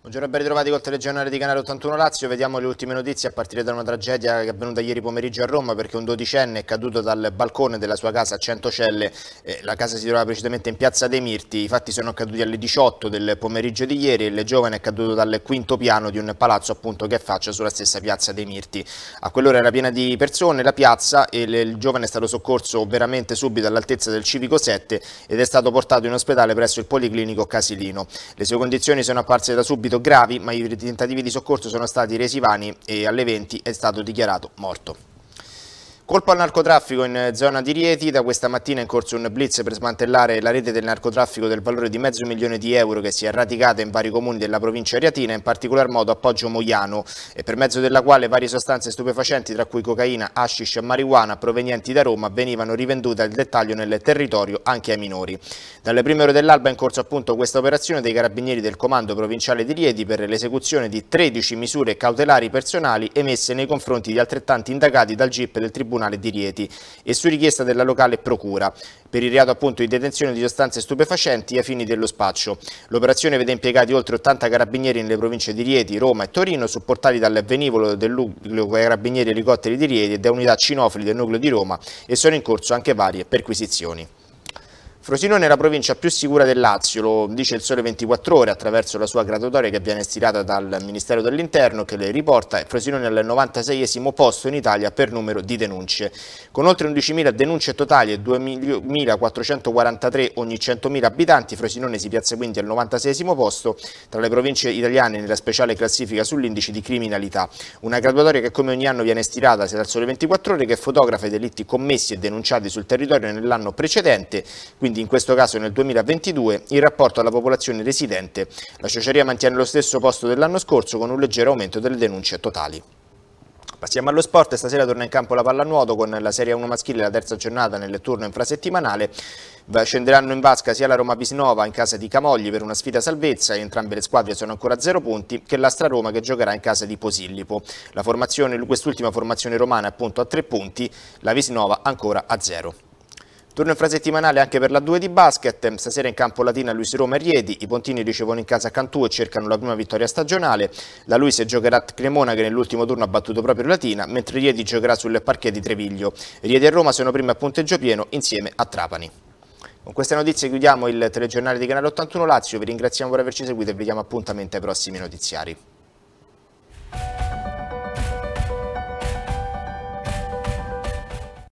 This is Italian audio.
Buongiorno e ben ritrovati col telegiornale di Canale 81 Lazio, vediamo le ultime notizie a partire da una tragedia che è avvenuta ieri pomeriggio a Roma perché un dodicenne è caduto dal balcone della sua casa a Centocelle, la casa si trovava precisamente in piazza dei Mirti, i fatti sono accaduti alle 18 del pomeriggio di ieri e il giovane è caduto dal quinto piano di un palazzo appunto che affaccia sulla stessa piazza dei Mirti. A quell'ora era piena di persone la piazza e il giovane è stato soccorso veramente subito all'altezza del civico 7 ed è stato portato in ospedale presso il policlinico Casilino. Le sue condizioni sono apparse da subito subito gravi, ma i tentativi di soccorso sono stati resi vani e alle 20 è stato dichiarato morto. Colpo al narcotraffico in eh, zona di Rieti, da questa mattina è in corso un blitz per smantellare la rete del narcotraffico del valore di mezzo milione di euro che si è radicata in vari comuni della provincia riatina, in particolar modo a Poggio Moiano, e per mezzo della quale varie sostanze stupefacenti tra cui cocaina, hashish e marijuana provenienti da Roma venivano rivendute al dettaglio nel territorio anche ai minori. Dalle prime ore dell'alba è in corso appunto questa operazione dei carabinieri del comando provinciale di Rieti per l'esecuzione di 13 misure cautelari personali emesse nei confronti di altrettanti indagati dal GIP del Tribunale Tribunale di Rieti e su richiesta della locale procura per il reato appunto di detenzione di sostanze stupefacenti ai fini dello spaccio. L'operazione vede impiegati oltre 80 carabinieri nelle province di Rieti, Roma e Torino supportati dal venivolo del nucleo carabinieri elicotteri di Rieti e da unità cinofili del nucleo di Roma e sono in corso anche varie perquisizioni. Frosinone è la provincia più sicura del Lazio, lo dice il Sole 24 Ore attraverso la sua graduatoria che viene stirata dal Ministero dell'Interno che le riporta Frosinone è al 96 posto in Italia per numero di denunce. Con oltre 11.000 denunce totali e 2.443 ogni 100.000 abitanti, Frosinone si piazza quindi al 96 posto tra le province italiane nella speciale classifica sull'indice di criminalità. Una graduatoria che come ogni anno viene stirata sia dal Sole 24 Ore che fotografa i delitti commessi e denunciati sul territorio nell'anno precedente, quindi quindi in questo caso nel 2022, in rapporto alla popolazione residente, la cioceria mantiene lo stesso posto dell'anno scorso con un leggero aumento delle denunce totali. Passiamo allo sport, stasera torna in campo la pallanuoto con la Serie 1 maschile, la terza giornata nel turno infrasettimanale. Scenderanno in vasca sia la Roma Visnova in casa di Camogli per una sfida salvezza, entrambe le squadre sono ancora a zero punti, che l'Astra Roma che giocherà in casa di Posillipo. Quest'ultima formazione romana è appunto a tre punti, la Visnova ancora a zero. Turno infrasettimanale anche per la 2 di basket, stasera in campo Latina Luis Roma e Riedi. i Pontini ricevono in casa Cantù e cercano la prima vittoria stagionale, la Luis giocherà a Cremona che nell'ultimo turno ha battuto proprio Latina, mentre Riedi giocherà sul parquet di Treviglio. Riedi e Roma sono prima a punteggio pieno insieme a Trapani. Con queste notizie chiudiamo il telegiornale di Canale 81 Lazio, vi ringraziamo per averci seguito e vi diamo appuntamento ai prossimi notiziari.